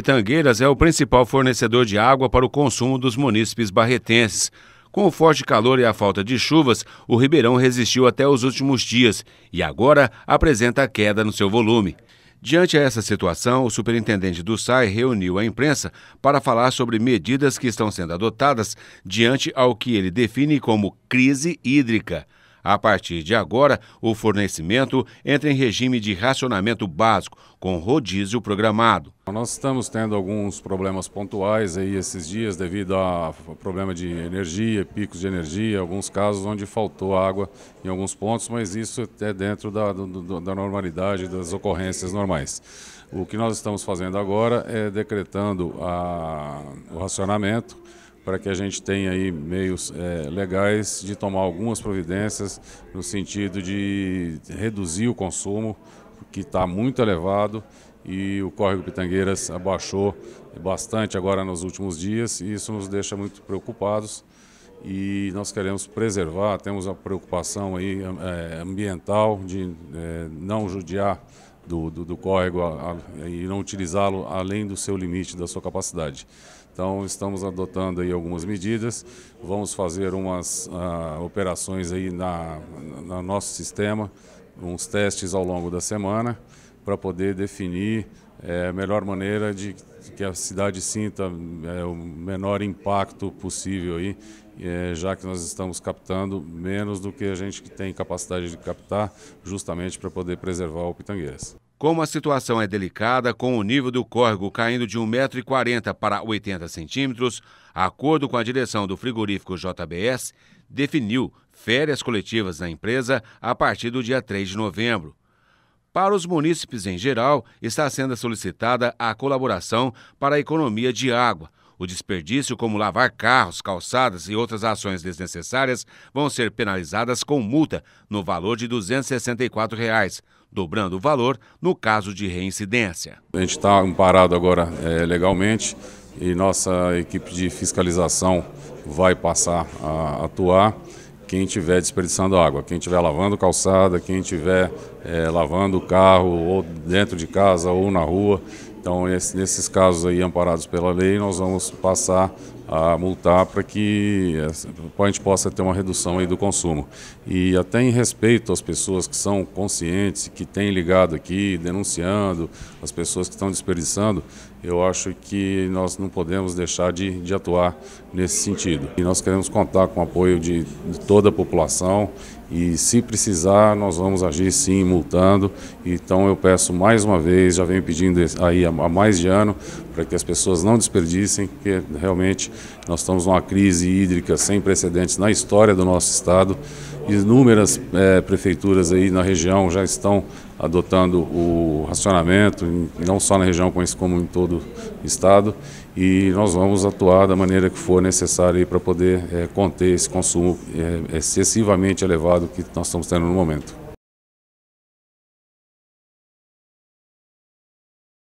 Pitangueiras é o principal fornecedor de água para o consumo dos munícipes barretenses. Com o forte calor e a falta de chuvas, o Ribeirão resistiu até os últimos dias e agora apresenta queda no seu volume. Diante a essa situação, o superintendente do SAI reuniu a imprensa para falar sobre medidas que estão sendo adotadas diante ao que ele define como crise hídrica. A partir de agora, o fornecimento entra em regime de racionamento básico, com rodízio programado. Nós estamos tendo alguns problemas pontuais aí esses dias devido a problema de energia, picos de energia, alguns casos onde faltou água em alguns pontos, mas isso é dentro da, do, da normalidade, das ocorrências normais. O que nós estamos fazendo agora é decretando a, o racionamento para que a gente tenha aí meios é, legais de tomar algumas providências no sentido de reduzir o consumo, que está muito elevado e o córrego Pitangueiras abaixou bastante agora nos últimos dias e isso nos deixa muito preocupados e nós queremos preservar, temos a preocupação aí, é, ambiental de é, não judiar do, do, do córrego a, a, e não utilizá-lo além do seu limite, da sua capacidade. Então estamos adotando aí algumas medidas, vamos fazer umas ah, operações aí na, na nosso sistema, uns testes ao longo da semana para poder definir é, a melhor maneira de que a cidade sinta é, o menor impacto possível aí é, já que nós estamos captando menos do que a gente tem capacidade de captar, justamente para poder preservar o Pitangueiras. Como a situação é delicada, com o nível do córrego caindo de 1,40m para 80 centímetros, acordo com a direção do frigorífico JBS, definiu férias coletivas na empresa a partir do dia 3 de novembro. Para os munícipes em geral, está sendo solicitada a colaboração para a economia de água, o desperdício, como lavar carros, calçadas e outras ações desnecessárias, vão ser penalizadas com multa no valor de R$ 264, reais, dobrando o valor no caso de reincidência. A gente está amparado agora é, legalmente e nossa equipe de fiscalização vai passar a atuar quem estiver desperdiçando água, quem estiver lavando calçada, quem estiver é, lavando carro, ou dentro de casa, ou na rua. Então, esse, nesses casos aí amparados pela lei, nós vamos passar a multar para que é, a gente possa ter uma redução aí do consumo. E até em respeito às pessoas que são conscientes, que têm ligado aqui, denunciando, as pessoas que estão desperdiçando, eu acho que nós não podemos deixar de, de atuar nesse sentido. E nós queremos contar com o apoio de, de toda a população e se precisar nós vamos agir sim multando. Então eu peço mais uma vez, já venho pedindo aí há mais de ano, para que as pessoas não desperdicem, porque realmente nós estamos numa crise hídrica sem precedentes na história do nosso estado. Inúmeras é, prefeituras aí na região já estão adotando o racionamento, não só na região como em todo o estado, e nós vamos atuar da maneira que for necessária para poder é, conter esse consumo é, excessivamente elevado do que nós estamos tendo no momento.